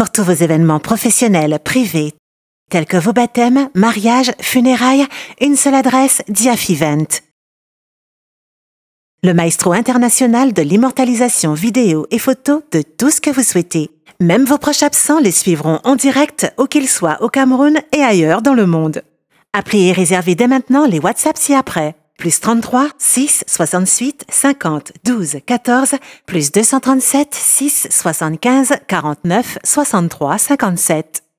Pour tous vos événements professionnels, privés, tels que vos baptêmes, mariages, funérailles, une seule adresse, Diaf Event. Le maestro international de l'immortalisation vidéo et photo de tout ce que vous souhaitez. Même vos proches absents les suivront en direct, où qu'ils soient au Cameroun et ailleurs dans le monde. Appelez et réservez dès maintenant les WhatsApp ci-après plus 33 6 68 50 12 14 plus 237 6 75 49 63 57.